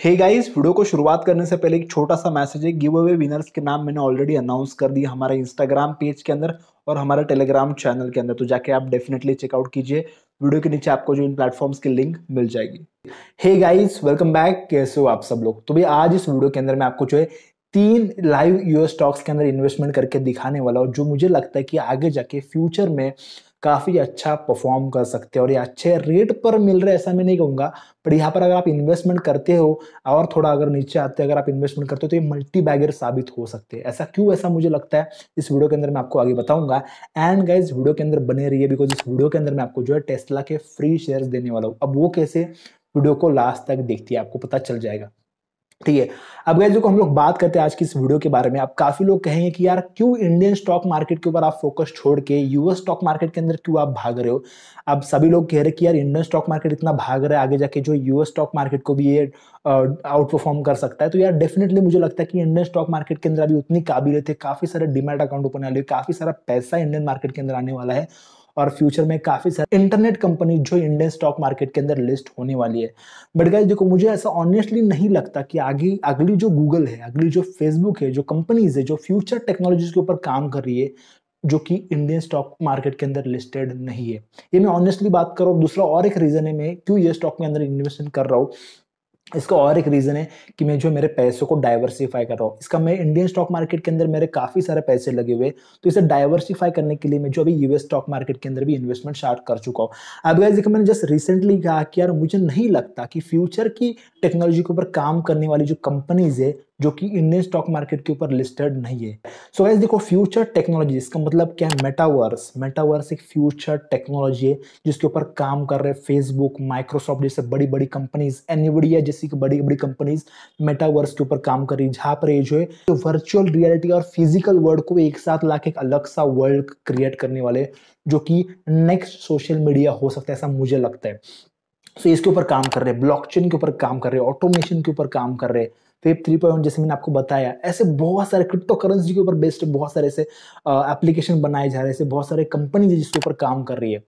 hey guys video को शुरुआत करने से पहले एक छोटा सा मैसेज है गिव अवे विनर्स के नाम मैंने ऑलरेडी अनाउंस कर दिया हमारे इंस्टाग्राम पेज के अंदर और हमारे टेलीग्राम चैनल के अंदर तो जाके आप डेफिनेटली चेकआउट कीजिए वीडियो के नीचे आपको जो इन प्लेटफॉर्म्स की लिंक मिल जाएगी हे गाइस वेलकम बैक कैसे हो आप सब लोग तो भाई आज इस वीडियो के अंदर मैं आपको जो है तीन लाइव यूएस स्टॉक्स के अंदर इन्वेस्टमेंट करके दिखाने वाला हूँ जो मुझे लगता है कि आगे जाके फ्यूचर में काफ़ी अच्छा परफॉर्म कर सकते हैं और ये अच्छे रेट पर मिल रहे ऐसा मैं नहीं कहूँगा पर यहाँ पर अगर आप इन्वेस्टमेंट करते हो और थोड़ा अगर नीचे आते अगर आप इन्वेस्टमेंट करते हो तो ये मल्टी बैगर साबित हो सकते हैं ऐसा क्यों ऐसा मुझे लगता है इस वीडियो के अंदर मैं आपको आगे बताऊंगा एंड गाइज वीडियो के अंदर बने रही बिकॉज इस वीडियो के अंदर मैं आपको जो है टेस्ला के फ्री शेयर देने वाला हूँ अब वो कैसे वीडियो को लास्ट तक देखती है आपको पता चल जाएगा ठीक है अब गैस देखो हम लोग बात करते हैं आज की इस वीडियो के बारे में आप काफी लोग कहेंगे कि यार क्यों इंडियन स्टॉक मार्केट के ऊपर आप फोकस छोड़ के यूएस स्टॉक मार्केट के अंदर क्यों आप भाग रहे हो अब सभी लोग कह रहे कि यार इंडियन स्टॉक मार्केट इतना भाग रहा है आगे जाके जो यूएस स्टॉक मार्केट को भी ये आउट परफॉर्म कर सकता है तो यार डेफिनेटली मुझे लगता है कि इंडियन स्टॉक मार्केट के अंदर अभी उतनी काबिलियत है काफी सारे डिमेट अकाउंट ओपन वाले काफी सारा पैसा इंडियन मार्केट के अंदर आने वाला है और फ्यूचर में काफ़ी सारे इंटरनेट कंपनी जो इंडियन स्टॉक मार्केट के अंदर लिस्ट होने वाली है बट गाइज देखो मुझे ऐसा ऑनेस्टली नहीं लगता कि आगे अगली जो गूगल है अगली जो फेसबुक है जो कंपनीज है जो फ्यूचर टेक्नोलॉजीज के ऊपर काम कर रही है जो कि इंडियन स्टॉक मार्केट के अंदर लिस्टेड नहीं है ये मैं ऑनेस्टली बात करूँ दूसरा और एक रीज़न है मैं क्यों ये स्टॉक में अंदर इन्वेस्टमेंट कर रहा हूँ इसका और एक रीज़न है कि मैं जो मेरे पैसों को डाइवर्सिफाई कर रहा हूँ इसका मैं इंडियन स्टॉक मार्केट के अंदर मेरे काफ़ी सारे पैसे लगे हुए तो इसे डाइवर्सिफाई करने के लिए मैं जो अभी यूएस स्टॉक मार्केट के अंदर भी इन्वेस्टमेंट स्टार्ट कर चुका हूँ अब गाइज देखिए मैंने जस्ट रिसेंटली कहा कि यार मुझे नहीं लगता कि फ्यूचर की टेक्नोलॉजी के ऊपर काम करने वाली जो कंपनीज है जो कि इंडियन स्टॉक मार्केट के ऊपर लिस्टेड नहीं है सो so गैस देखो फ्यूचर टेक्नोलॉजी इसका मतलब क्या है मेटावर्स मेटावर्स एक फ्यूचर टेक्नोलॉजी है जिसके ऊपर काम कर रहे फेसबुक माइक्रोसॉफ्ट जैसे बड़ी बड़ी कंपनीज एनिवडिया जैसी बड़ी बड़ी कंपनीज मेटावर्स के ऊपर काम कर रही है जहाँ पर ये जो है तो वर्चुअल रियलिटी और फिजिकल वर्ल्ड को एक साथ ला एक अलग सा वर्ल्ड क्रिएट करने वाले जो कि नेक्स्ट सोशल मीडिया हो सकता है ऐसा मुझे लगता है सो so, इसके ऊपर काम कर रहे हैं ब्लॉकचेन के ऊपर काम कर रहे हैं ऑटोमेशन के ऊपर काम कर रहे हैं वेब थ्री पॉइंट जैसे मैंने आपको बताया ऐसे बहुत सारे क्रिप्टो करेंसी के ऊपर बेस्ड बहुत सारे ऐसे एप्लीकेशन बनाए जा रहे हैं ऐसे बहुत सारे कंपनी है जिसके ऊपर काम कर रही है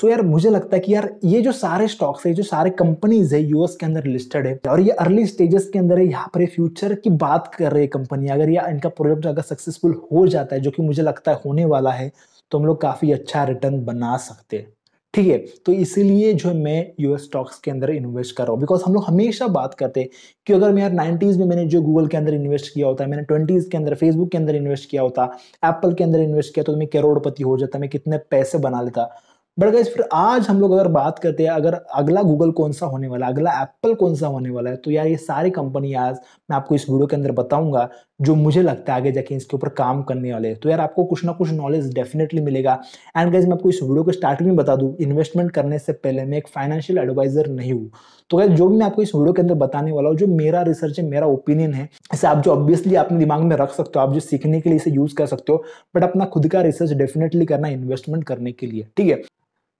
सो so, यार मुझे लगता है कि यार ये जो सारे स्टॉक्स है जो सारे कंपनीज है यूएस के अंदर लिस्टेड है और ये अर्ली स्टेजेस के अंदर है यहाँ पर फ्यूचर की बात कर रही है कंपनी अगर ये इनका प्रोजेक्ट अगर सक्सेसफुल हो जाता है जो कि मुझे लगता है होने वाला है तो हम लोग काफ़ी अच्छा रिटर्न बना सकते हैं ठीक है तो इसीलिए जो मैं यूएस स्टॉक्स के अंदर इन्वेस्ट कर रहा हूँ बिकॉज हम लोग हमेशा बात करते हैं कि अगर मैं यार नाइन्टीज़ में मैंने जो गूगल के अंदर इन्वेस्ट किया होता है मैंने ट्वेंटीज़ के अंदर फेसबुक के अंदर इन्वेस्ट किया होता एप्पल के अंदर इन्वेस्ट किया तो मैं करोड़पति हो जाता मैं कितने पैसे बना लेता बट गाइज फिर आज हम लोग अगर बात करते हैं अगर अगला गूगल कौन सा होने वाला है अगला एप्पल कौन सा होने वाला है तो यार ये सारी कंपनी आज मैं आपको इस वीडियो के अंदर बताऊंगा जो मुझे लगता है आगे जाके इसके ऊपर काम करने वाले तो यार आपको कुछ ना कुछ नॉलेज डेफिनेटली मिलेगा एंड गाइज मैं आपको इस वीडियो के स्टार्टिंग में बता दूँ इन्वेस्टमेंट करने से पहले मैं एक फाइनेंशियल एडवाइजर नहीं हूँ तो गाइज जो भी मैं आपको इस वीडियो के अंदर बताने वाला हूँ जो मेरा रिसर्च है मेरा ओपिनियन है इसे आप जो ऑब्वियसली अपने दिमाग में रख सकते हो आप जो सीखने के लिए इसे यूज कर सकते हो बट अपना खुद का रिसर्च डेफिनेटली करना इन्वेस्टमेंट करने के लिए ठीक है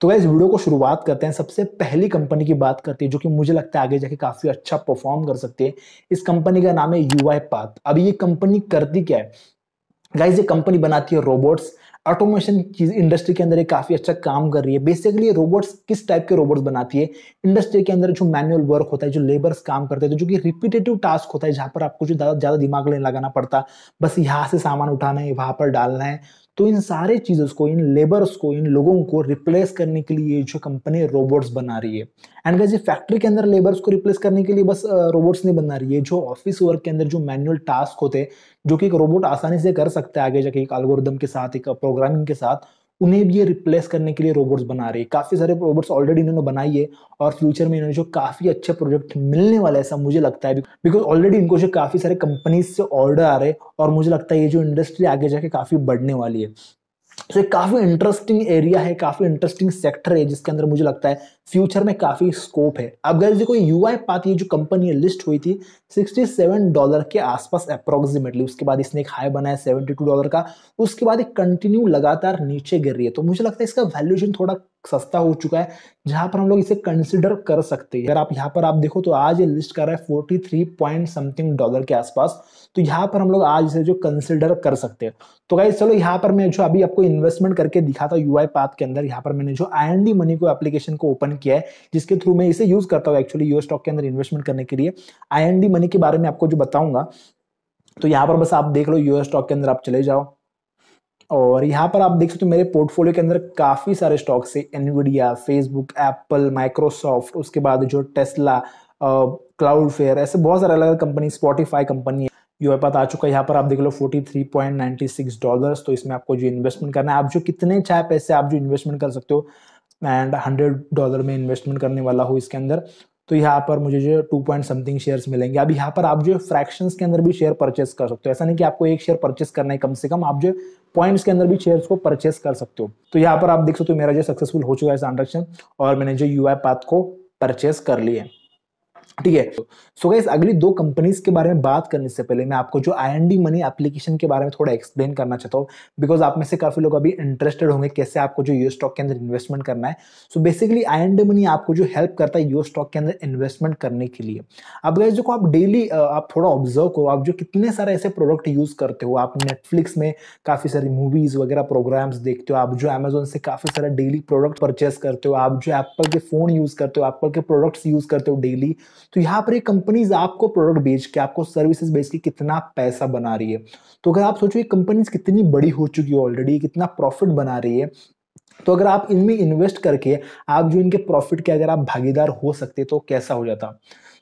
तो इस वीडियो को शुरुआत करते हैं सबसे पहली कंपनी की बात करते हैं जो कि मुझे लगता है आगे जाके काफ़ी अच्छा परफॉर्म कर सकती है इस कंपनी का नाम है यू आई पाथ अब ये कंपनी करती क्या है गाइज ये कंपनी बनाती है रोबोट्स ऑटोमेशन की इंडस्ट्री के अंदर ये काफ़ी अच्छा काम कर रही है बेसिकली रोबोट्स किस टाइप के रोबोट्स बनाती है इंडस्ट्री के अंदर जो मैनुअल वर्क होता है जो लेबर्स काम करते हैं तो जो कि रिपीटेटिव टास्क होता है जहां पर आपको जो ज़्यादा ज़्यादा दिमाग नहीं लगाना पड़ता बस यहाँ से सामान उठाना है वहां पर डालना है तो इन सारे चीज़ों को इन लेबर्स को इन लोगों को रिप्लेस करने के लिए जो कंपनी रोबोट्स बना रही है एंड गैस ये फैक्ट्री के अंदर लेबर्स को रिप्लेस करने के लिए बस रोबोट्स नहीं बना रही है जो ऑफिस वर्क के अंदर जो मैनुअल टास्क होते हैं जो कि एक रोबोट आसानी से कर सकता है आगे जाके एक अलगोरिदम के साथ एक प्रोग्रामिंग के साथ उन्हें भी ये रिप्लेस करने के लिए रोबोट्स बना रहे हैं काफ़ी सारे रोबोट्स ऑलरेडी इन्होंने बनाई है और फ्यूचर में इन्होंने जो काफ़ी अच्छे प्रोजेक्ट मिलने वाला है ऐसा मुझे लगता है बिकॉज ऑलरेडी इनको जो काफ़ी सारे कंपनीज से ऑर्डर आ रहे हैं और मुझे लगता है ये जो इंडस्ट्री आगे जाके काफ़ी बढ़ने वाली है सो एक काफ़ी इंटरेस्टिंग एरिया है काफ़ी इंटरेस्टिंग सेक्टर है जिसके अंदर मुझे लगता है फ्यूचर में काफ़ी स्कोप है अब गैस देखो यू आई पाती है जो कंपनी है लिस्ट हुई थी 67 डॉलर के आसपास अप्रोक्सीमेटली उसके बाद इसने एक हाई बनाया 72 डॉलर का उसके बाद एक कंटिन्यू लगातार नीचे गिर रही है तो मुझे लगता है इसका वैल्यूएशन थोड़ा सस्ता हो चुका है जहां पर हम लोग इसे कंसिडर कर सकते हैं अगर आप यहाँ पर आप देखो तो आज ये लिस्ट कर रहा है forty three point something dollar के आसपास तो यहाँ पर हम लोग आज इसे जो कंसिडर कर सकते हैं तो गाइज चलो यहाँ पर मैं जो अभी आपको इन्वेस्टमेंट करके दिखा था यू आई पाथ के अंदर यहाँ पर मैंने जो आई मनी को एप्लीकेशन को ओपन किया है जिसके थ्रू मैं इसे यूज करता हूँ एक्चुअली यूएस स्टॉक के अंदर इन्वेस्टमेंट करने के लिए आई मनी के बारे में आपको जो बताऊंगा तो यहाँ पर बस आप देख लो यूएस स्टॉक के अंदर आप चले जाओ और यहाँ पर आप देख सकते हो मेरे पोर्टफोलियो के अंदर काफ़ी सारे स्टॉक्स है एनविडिया फेसबुक एप्पल माइक्रोसॉफ्ट उसके बाद जो टेस्ला क्लाउड फेयर ऐसे बहुत सारे अलग अलग कंपनी स्पॉटिफाई कंपनी है पता आ चुका है यहाँ पर आप देख लो 43.96 डॉलर्स तो इसमें आपको जो इन्वेस्टमेंट करना है आप जो कितने चाहे पैसे आप जो इन्वेस्टमेंट कर सकते हो एंड हंड्रेड डॉलर में इन्वेस्टमेंट करने वाला हो इसके अंदर तो यहाँ पर मुझे जो टू पॉइंट समथिंग शेयर्स मिलेंगे अब यहाँ पर आप जो फ्रैक्शंस के अंदर भी शेयर परचेस कर सकते हो ऐसा नहीं कि आपको एक शेयर परचेस करना है कम से कम आप जो पॉइंट्स के अंदर भी शेयर्स को परचेस कर सकते हो तो यहाँ पर आप देख सकते हो मेरा जो सक्सेसफुल हो चुका है ट्रांजेक्शन और मैंने जो यू आई पाथ को परचेस कर लिया है ठीक है सो गाइस अगली दो कंपनीज के बारे में बात करने से पहले मैं आपको जो I N D money application के बारे में थोड़ा एक्सप्लेन करना चाहता हूँ बिकॉज आप में से काफी लोग अभी इंटरेस्टेड होंगे कैसे आपको जो यू स्टॉक के अंदर इन्वेस्टमेंट करना है सो बेसिकली आई मनी आपको जो हेल्प करता है यू स्टॉक के अंदर इन्वेस्टमेंट करने के लिए अब गाइज जो आप डेली आप थोड़ा ऑब्जर्व करो आप जो कितने सारे ऐसे प्रोडक्ट यूज करते हो आप नेटफ्लिक्स में काफी सारी मूवीज वगैरह प्रोग्राम्स देखते हो आप जो अमेजोन से काफी सारे डेली प्रोडक्ट परचेस करते हो आप जो एप्पल के फोन यूज करते हो एप्पल के प्रोडक्ट्स यूज करते हो डेली तो यहाँ पर ये कंपनीज आपको प्रोडक्ट बेच के आपको सर्विसेज बेच के कितना पैसा बना रही है तो अगर आप सोचो ये कंपनीज कितनी बड़ी हो चुकी है ऑलरेडी कितना प्रॉफिट बना रही है तो अगर आप इनमें इन्वेस्ट करके आप जो इनके प्रॉफिट के अगर आप भागीदार हो सकते तो कैसा हो जाता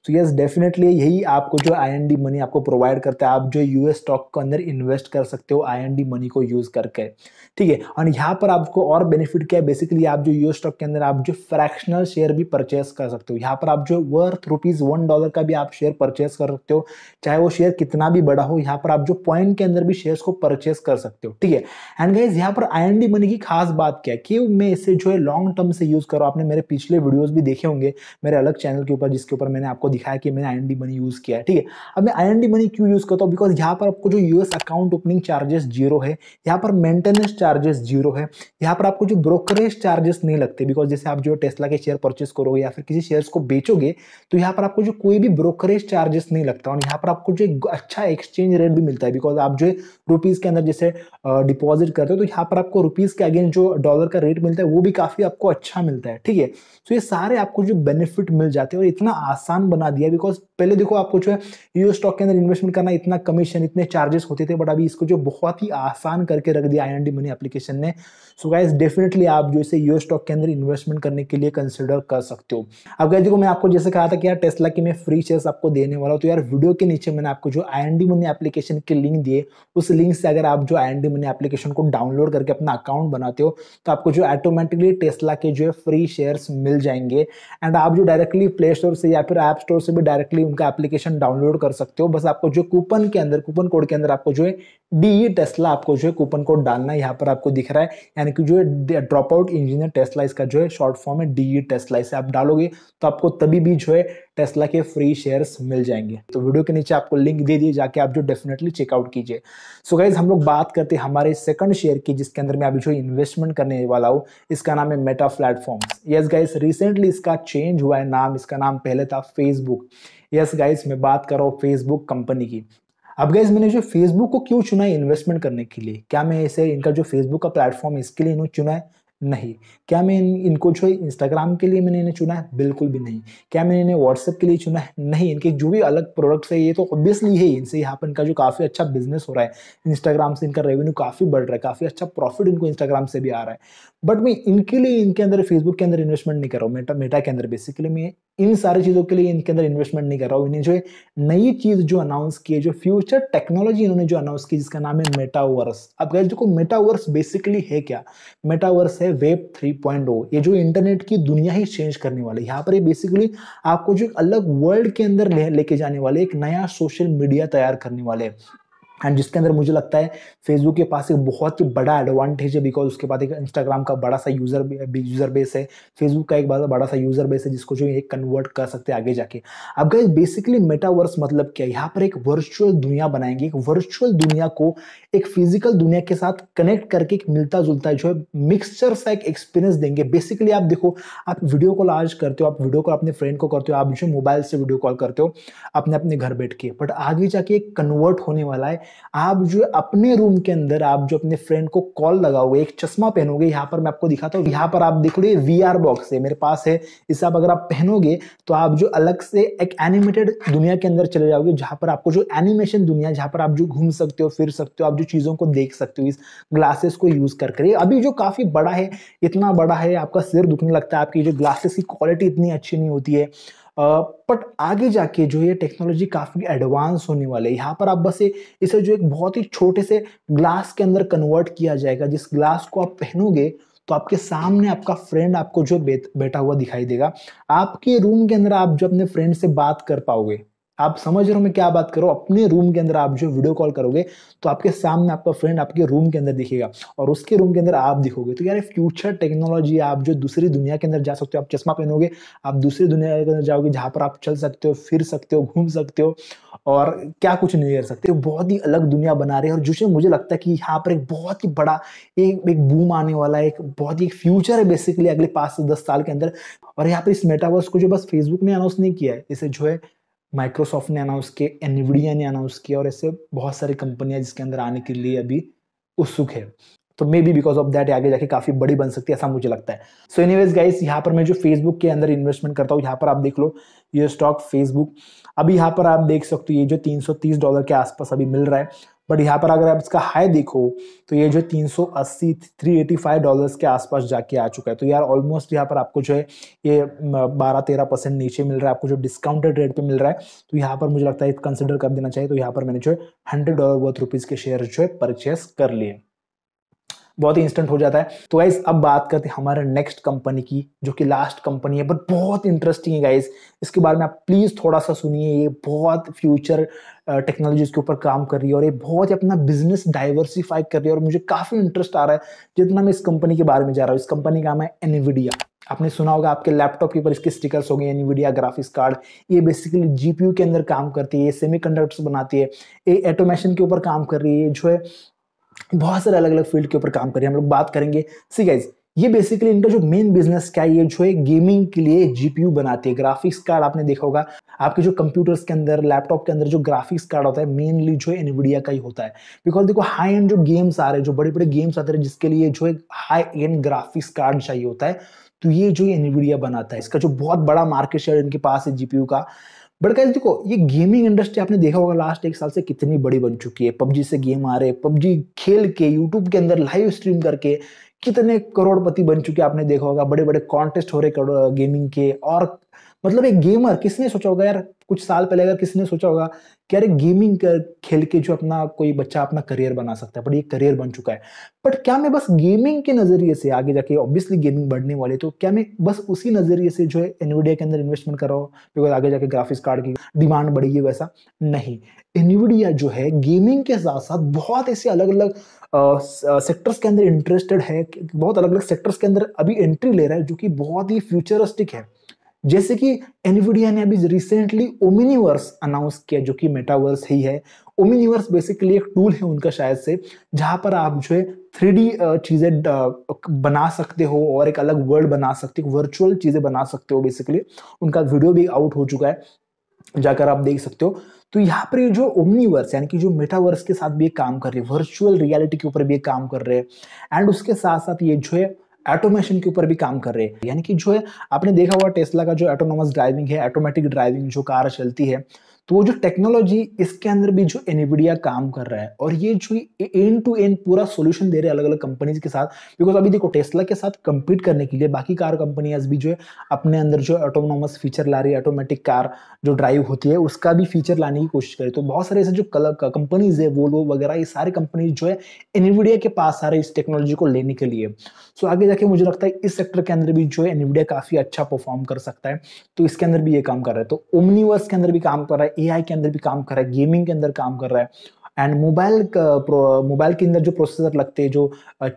सो यस डेफिनेटली यही आपको जो आई एन डी मनी आपको प्रोवाइड करता है आप जो यूएस स्टॉक के अंदर इन्वेस्ट कर सकते हो आई एन डी मनी को यूज करके ठीक है और यहाँ पर आपको और बेनिफिट क्या है बेसिकली आप जो यूएस स्टॉक के अंदर आप जो फ्रैक्शनल शेयर भी परचेस कर सकते हो यहाँ पर आप जो वर्थ रुपीज वन डॉलर का भी आप शेयर परचेस कर सकते हो चाहे वो शेयर कितना भी बड़ा हो यहाँ पर आप जो पॉइंट के अंदर भी शेयर को परचेस कर सकते हो ठीक है एंड गाइज यहाँ पर आई एन डी मनी की खास बात क्या है कि मैं इसे जो है लॉन्ग टर्म से यूज करो आपने मेरे पिछले वीडियोज भी देखे होंगे मेरे अलग चैनल के ऊपर जिसके ऊपर मैंने आपको दिखाया कि मैंने I N D money use किया है ठीक है अब मैं आई एन डी मनी क्यों यूज़ करता हूँ बिकॉज यहाँ पर आपको जो US account opening charges zero है यहाँ पर मेंटेनेंस चार्जेस जीरो है यहाँ पर आपको जो ब्रोकरेज चार्जेस नहीं लगते बिकॉज जैसे आप जो टेस्ला के शेयर परचेस करोगे या फिर किसी शेयर्स को बेचोगे तो यहाँ पर आपको जो कोई भी ब्रोकरेज चार्जेस नहीं लगता और यहाँ पर आपको जो अच्छा एक्सचेंज रेट भी मिलता है बिकॉज आप जो रुपीज़ के अंदर जैसे डिपॉजिट करते हो तो यहाँ पर आपको रुपीज़ के अगेंस्ट जो डॉलर का रेट मिलता है वो भी काफ़ी आपको अच्छा मिलता है ठीक है तो ये सारे आपको जो बेनिफिट मिल जाते हैं और इतना आसान बन बना दिया बिकॉज पहले देखो आपको जो है यूएस स्टॉक के अंदर इन्वेस्टमेंट करना इतना कमीशन इतने चार्जेस होते थे बट अभी इसको जो बहुत ही आसान करके रख दिया आई मनी एप्लीकेशन ने सो गाइज डेफिनेटली आप जो इसे यूएस स्टॉक के अंदर इन्वेस्टमेंट करने के लिए कंसिडर कर सकते हो अब गए देखो मैं आपको जैसे कहा था कि यार टेस्ला की मैं फ्री शेयर आपको देने वाला हूँ तो यार वीडियो के नीचे मैंने आपको जो आई मनी एप्लीकेशन के लिंक दिए उस लिंक से अगर आप जो आई मनी एप्लीकेशन को डाउनलोड करके अपना अकाउंट बनाते हो तो आपको जो ऑटोमेटिकली टेस्ला के जो है फ्री शेयर्स मिल जाएंगे एंड आप जो डायरेक्टली प्ले स्टोर से या फिर ऐप स्टोर से भी डायरेक्टली उनका एप्लीकेशन डाउनलोड कर सकते हो बस आपको जो कूपन के अंदर कूपन कोड के अंदर आपको जो है डी ई टेस्ला आपको जो है कूपन कोड डालना है यहाँ पर आपको दिख रहा है यानी कि जो है ड्रॉप आउट इंजीनियर टेस्ला इसका जो है शॉर्ट फॉर्म है डी ई टेस्ला इसे आप डालोगे तो आपको तभी भी जो है टेस्ला के फ्री शेयर्स मिल जाएंगे तो वीडियो के नीचे आपको लिंक दे दिए जाके आप जो डेफिनेटली चेकआउट कीजिए सो गाइज हम लोग बात करते हैं हमारे सेकंड शेयर की जिसके अंदर मैं अभी जो इन्वेस्टमेंट करने वाला हूँ इसका नाम है Meta platform yes guys recently इसका चेंज हुआ है नाम इसका नाम पहले था फेसबुक यस yes गाइस मैं बात कर रहा हूँ फेसबुक कंपनी की अब गैस मैंने जो फेसबुक को क्यों चुना है इन्वेस्टमेंट करने के लिए क्या मैं इसे इनका जो फेसबुक का प्लेटफॉर्म इसके लिए इन्होंने चुना है नहीं क्या मैं इन, इनको जो है इंस्टाग्राम के लिए मैंने इन्हें चुना है बिल्कुल भी नहीं क्या मैंने इन्हें व्हाट्सएप के लिए चुना है नहीं इनके जो भी अलग प्रोडक्ट्स है ये तो ऑब्वियसली है इनसे यहाँ पर इनका जो काफ़ी अच्छा बिजनेस हो रहा है इंस्टाग्राम से इनका रेवेन्यू काफ़ी बढ़ रहा है काफ़ी अच्छा प्रॉफिट इनको इंस्टाग्राम से भी आ रहा है बट मैं इनके लिए इनके अंदर फेसबुक के अंदर इन्वेस्टमेंट नहीं कर रहा हूँ मेटा मेटा के अंदर बेसिकली मैं इन सारी चीज़ों के लिए इनके अंदर इन्वेस्टमेंट नहीं कर रहा हूँ इन्हें जो नई चीज़ जो अनाउंस की है जो फ्यूचर टेक्नोलॉजी इन्होंने जो अनाउंस की जिसका नाम है मेटावर्स अब गैस देखो मेटावर्स बेसिकली है क्या मेटावर्स है वेब 3.0 ये जो इंटरनेट की दुनिया ही चेंज करने वाली यहाँ पर ये बेसिकली आपको जो अलग वर्ल्ड के अंदर लेके ले जाने वाले एक नया सोशल मीडिया तैयार करने वाले एंड जिसके अंदर मुझे लगता है फेसबुक के पास एक बहुत ही बड़ा एडवांटेज है बिकॉज उसके बाद एक इंस्टाग्राम का बड़ा सा यूज़र यूज़र बेस है फेसबुक का एक बड़ा बड़ा सा यूज़र बेस है जिसको जो ये कन्वर्ट कर सकते हैं आगे जाके अब गए बेसिकली मेटावर्स मतलब क्या है यहाँ पर एक वर्चुअल दुनिया बनाएंगे एक वर्चुअल दुनिया को एक फिजिकल दुनिया के साथ कनेक्ट करके एक मिलता जुलता जो है मिक्सचर सा एक एक्सपीरियंस देंगे बेसिकली आप देखो आप वीडियो कॉल आज करते हो आप वीडियो कॉल अपने फ्रेंड को करते हो आप जो मोबाइल से वीडियो कॉल करते हो अपने अपने घर बैठ के बट आगे जाके एक कन्वर्ट होने वाला है आप जो अपने रूम के अंदर आप जो अपने फ्रेंड को कॉल लगाओगे एक चश्मा पहनोगे यहाँ पर मैं आपको दिखाता हूँ यहाँ पर आप देख लो ये वी आर बॉक्स है मेरे पास है इसे आप अगर आप पहनोगे तो आप जो अलग से एक एनिमेटेड दुनिया के अंदर चले जाओगे जहाँ पर आपको जो एनिमेशन दुनिया जहाँ पर आप जो घूम सकते हो फिर सकते हो आप जो चीज़ों को देख सकते हो इस ग्लासेस को यूज़ कर करिए अभी जो काफ़ी बड़ा है इतना बड़ा है आपका सिर दुखने लगता है आपकी जो ग्लासेस की क्वालिटी इतनी अच्छी नहीं होती है बट आगे जाके जो ये टेक्नोलॉजी काफ़ी एडवांस होने वाली है यहाँ पर आप बस इसे जो एक बहुत ही छोटे से ग्लास के अंदर कन्वर्ट किया जाएगा जिस ग्लास को आप पहनोगे तो आपके सामने आपका फ्रेंड आपको जो बैठा हुआ दिखाई देगा आपके रूम के अंदर आप जो अपने फ्रेंड से बात कर पाओगे आप समझ रहे हो मैं क्या बात करो अपने रूम के अंदर आप जो वीडियो कॉल करोगे तो आपके सामने आपका फ्रेंड आपके रूम के अंदर दिखेगा और उसके रूम के अंदर आप दिखोगे तो यार फ्यूचर टेक्नोलॉजी आप जो दूसरी दुनिया के अंदर जा सकते हो आप चश्मा पहनोगे आप दूसरी दुनिया के अंदर जाओगे जहां पर आप चल सकते हो फिर सकते हो घूम सकते हो और क्या कुछ नहीं कर सकते बहुत ही अलग दुनिया बना रही है और जिसे मुझे लगता है कि यहाँ पर एक बहुत ही बड़ा एक एक बूम आने वाला है एक बहुत ही फ्यूचर है बेसिकली अगले पाँच से दस साल के अंदर और यहाँ पर इस मेटावर्स को जो बस फेसबुक ने अनाउंस नहीं किया है इसे जो है माइक्रोसॉफ्ट ने अनाउंस किए एनविडिया ने अनाउंस किया और ऐसे बहुत सारी कंपनियां जिसके अंदर आने के लिए अभी उत्सुक है तो maybe because of that आगे जाके काफी बड़ी बन सकती है ऐसा मुझे लगता है सो एनी वेज गाइस यहाँ पर मैं जो फेसबुक के अंदर इन्वेस्टमेंट करता हूँ यहाँ पर आप देख लो ये स्टॉक फेसबुक अभी यहाँ पर आप देख सकते हो ये जो 330 डॉलर के आसपास अभी मिल रहा है बट यहाँ पर अगर आप इसका हाई देखो तो ये जो 380 385 डॉलर्स के आसपास जाके आ चुका है तो यार ऑलमोस्ट यहाँ पर आपको जो है ये 12 13 परसेंट नीचे मिल रहा है आपको जो डिस्काउंटेड रेट पे मिल रहा है तो यहाँ पर मुझे लगता है कंसिडर कर देना चाहिए तो यहाँ पर मैंने जो है हंड्रेड डॉलर वर्थ रुपीज़ के शेयर जो है परचेस कर लिए बहुत ही इंस्टेंट हो जाता है तो गाइज अब बात करते हैं हमारे नेक्स्ट कंपनी की जो कि लास्ट कंपनी है बट बहुत इंटरेस्टिंग है गाइज इसके बारे में आप प्लीज़ थोड़ा सा सुनिए ये बहुत फ्यूचर टेक्नोलॉजीज के ऊपर काम कर रही है और ये बहुत ही अपना बिजनेस डाइवर्सिफाई कर रही है और मुझे काफ़ी इंटरेस्ट आ रहा है जितना मैं इस कंपनी के बारे में जा रहा हूँ इस कंपनी का नाम है एनविडिया आपने सुना होगा आपके लैपटॉप के ऊपर इसके स्टिकर्स हो गए एनविडिया ग्राफिक्स कार्ड ये बेसिकली जीपीयू के अंदर काम करती है ये कंडक्टर्स बनाती है ये ऑटोमेशन के ऊपर काम कर रही है जो है बहुत सारे अलग अलग फील्ड के ऊपर काम करें हम लोग बात करेंगे सी गाइज ये बेसिकली इनका जो मेन बिजनेस क्या है ये जो है गेमिंग के लिए जीपीयू बनाते हैं ग्राफिक्स कार्ड आपने देखा होगा आपके जो कंप्यूटर्स के अंदर लैपटॉप के अंदर जो ग्राफिक्स कार्ड होता है मेनली जो है एनवीडिया का ही होता है बिकॉज देखो हाई एंड जो गेम्स आ रहे हैं जो बड़े बड़े गेम्स आते हैं जिसके लिए जो है हाई एंड ग्राफिक्स कार्ड चाहिए होता है तो ये जो एनवीडिया बनाता है इसका जो बहुत बड़ा मार्केट शेयर इनके पास है जीपीयू का बट गाइज देखो ये गेमिंग इंडस्ट्री आपने देखा होगा लास्ट एक साल से कितनी बड़ी बन चुकी है पबजी से गेम आ रहे हैं पबजी खेल के यूट्यूब के अंदर लाइव स्ट्रीम करके कितने करोड़पति बन चुके आपने देखा होगा बड़े बड़े कॉन्टेस्ट हो रहे गेमिंग के और मतलब एक गेमर किसने सोचा होगा यार कुछ साल पहले अगर किसने सोचा होगा कि यार गेमिंग कर, खेल के जो अपना कोई बच्चा अपना करियर बना सकता है बट ये करियर बन चुका है बट क्या मैं बस गेमिंग के नज़रिए से आगे जाके ऑब्वियसली गेमिंग बढ़ने वाली तो क्या मैं बस उसी नज़रिए से जो है एनवीडिया के अंदर इन्वेस्टमेंट कर रहा हूँ बिकॉज आगे जाके ग्राफिक्स कार्ड की डिमांड बढ़ेगी वैसा नहीं एनवीडिया जो है गेमिंग के साथ साथ बहुत ऐसे अलग अलग सेक्टर्स के अंदर इंटरेस्टेड है बहुत अलग अलग सेक्टर्स के अंदर अभी एंट्री ले रहा है जो कि बहुत ही फ्यूचरिस्टिक है जैसे कि एनविडिया ने अभी रिसेंटली ओमिनिवर्स अनाउंस किया जो कि मेटावर्स ही है ओमिनिवर्स बेसिकली एक टूल है उनका शायद से जहां पर आप जो है थ्री चीज़ें बना सकते हो और एक अलग वर्ल्ड बना सकते हो वर्चुअल चीज़ें बना सकते हो बेसिकली उनका वीडियो भी आउट हो चुका है जाकर आप देख सकते हो तो यहाँ पर जो ओमनीवर्स यानी कि जो मेटावर्स के साथ भी काम कर रहे हैं वर्चुअल रियलिटी के ऊपर भी काम कर रहे हैं एंड उसके साथ साथ ये जो है ऑटोमेशन के ऊपर भी काम कर रहे हैं यानी कि जो है आपने देखा हुआ टेस्ला का जो ऑटोनोमस ड्राइविंग है ऑटोमेटिक ड्राइविंग जो कार चलती है तो वो जो टेक्नोलॉजी इसके अंदर भी जो एनिविडिया काम कर रहा है और ये जो एन टू एन पूरा सोल्यूशन दे रहे हैं अलग अलग कंपनीज के साथ बिकॉज अभी देखो टेस्ला के साथ कंपीट करने के लिए बाकी कार कंपनियां भी जो है अपने अंदर जो ऑटोनोमस फीचर ला रही है ऑटोमेटिक कार जो ड्राइव होती है उसका भी फीचर लाने की कोशिश करे तो बहुत सारे ऐसे जो कंपनीज है वो वगैरह ये सारी कंपनीज जो है एनिविडिया के पास आ रहे इस टेक्नोलॉजी को लेने के लिए सो आगे जाके मुझे लगता है इस सेक्टर के अंदर भी जो है एनिविडिया काफी अच्छा परफॉर्म कर सकता है तो इसके अंदर भी ये काम कर रहा है तो ओमनीवर्स के अंदर भी काम कर रहा है एआई के अंदर भी काम कर रहा है गेमिंग के अंदर काम कर रहा है एंड मोबाइल मोबाइल के अंदर जो प्रोसेसर लगते हैं जो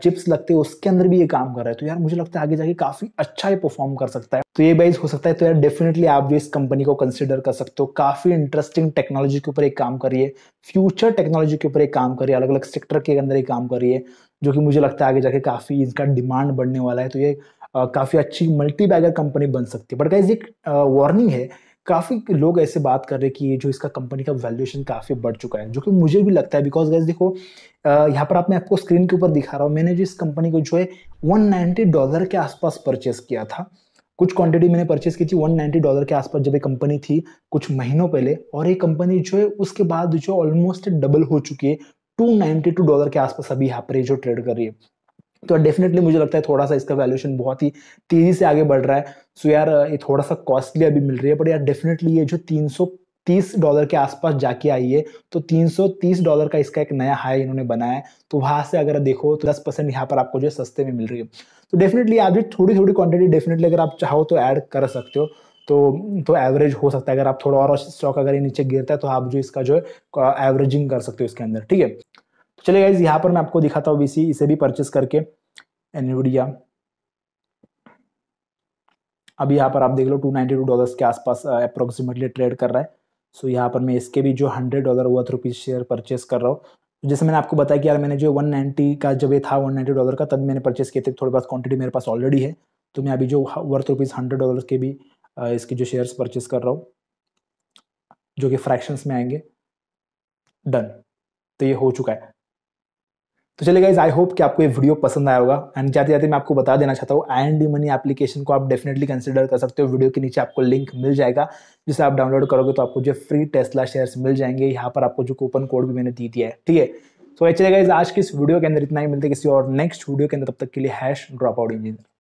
चिप्स लगते हैं उसके अंदर भी ये काम कर रहा है तो यार मुझे लगता है आगे जाके काफी अच्छा ये परफॉर्म कर सकता है तो ये बेस हो सकता है तो यार डेफिनेटली आप भी इस कंपनी को कंसिडर कर सकते हो काफी इंटरेस्टिंग टेक्नोलॉजी के ऊपर एक काम करिए फ्यूचर टेक्नोलॉजी के ऊपर एक काम करिए अलग अलग सेक्टर के अंदर एक काम करिए जो कि मुझे लगता है आगे जाके काफी इसका डिमांड बढ़ने वाला है तो ये काफी अच्छी मल्टी बैगर कंपनी बन सकती है बट गाइज एक वार्निंग है काफ़ी लोग ऐसे बात कर रहे हैं कि ये जो इसका कंपनी का वैल्यूएशन काफ़ी बढ़ चुका है जो कि मुझे भी लगता है बिकॉज गैस देखो यहाँ पर आप मैं आपको स्क्रीन के ऊपर दिखा रहा हूँ मैंने जो इस कंपनी को जो है नाइनटी डॉलर के आसपास परचेस किया था कुछ क्वांटिटी मैंने परचेस की थी 190 डॉलर के आसपास जब ये कंपनी थी कुछ महीनों पहले और ये कंपनी जो है उसके बाद जो ऑलमोस्ट डबल हो चुकी है 292 डॉलर के आसपास अभी यहाँ पर जो ट्रेड कर रही है तो डेफिनेटली मुझे लगता है थोड़ा सा इसका वैल्यूएशन बहुत ही तेजी से आगे बढ़ रहा है सो यार ये थोड़ा सा कॉस्टली अभी मिल रही है बट यार डेफिनेटली ये जो 330 डॉलर के आसपास जाके आई है तो 330 डॉलर का इसका एक नया हाई इन्होंने बनाया है तो वहां से अगर देखो तो 10 परसेंट यहाँ पर आपको जो है सस्ते में मिल रही है तो डेफिनेटली आप जो थोड़ी थोड़ी क्वांटिटी डेफिनेटली अगर आप चाहो तो ऐड कर सकते हो तो तो एवरेज हो सकता है अगर आप थोड़ा और स्टॉक अगर ये नीचे गिरता है तो आप जो इसका जो है एवरेजिंग कर सकते हो इसके अंदर ठीक है तो चलिए गाइज यहाँ पर मैं आपको दिखाता हूँ इसी इसे भी परचेस करके एनवीडिया अब यहाँ पर आप देख लो टू नाइन्टी टू डॉलर्स के आसपास अप्रोक्सीमेटली uh, ट्रेड कर रहा है सो यहाँ पर मैं इसके भी जो hundred dollar worth rupees share purchase कर रहा हूँ जैसे मैंने आपको बताया कि यार मैंने जो 190 का जब ये था 190 डॉलर का तब मैंने परचेस किए थे थोड़े पास क्वांटिटी मेरे पास ऑलरेडी है तो मैं अभी जो वर्थ रुपीज़ हंड्रेड डॉलर के भी uh, इसके जो शेयर्स परचेस कर रहा हूँ जो कि फ्रैक्शंस में आएंगे डन तो ये हो चुका है तो चलिए गाइज आई होप कि आपको ये वीडियो पसंद आया होगा एंड जाते जाते मैं आपको बता देना चाहता हूँ एंड डी मनी एप्लीकेशन को आप डेफिनेटली कंसिडर कर सकते हो वीडियो के नीचे आपको लिंक मिल जाएगा जिसे आप डाउनलोड करोगे तो आपको जो फ्री टेस्ला शेयर्स मिल जाएंगे यहाँ पर आपको जो कूपन कोड भी मैंने दी दिया है ठीक है सो चलिए गाइज आज के इस वीडियो के अंदर इतना ही मिलते किसी और नेक्स्ट वीडियो के अंदर तब तक के लिए हैश ड्रॉप आउट इंजीनियर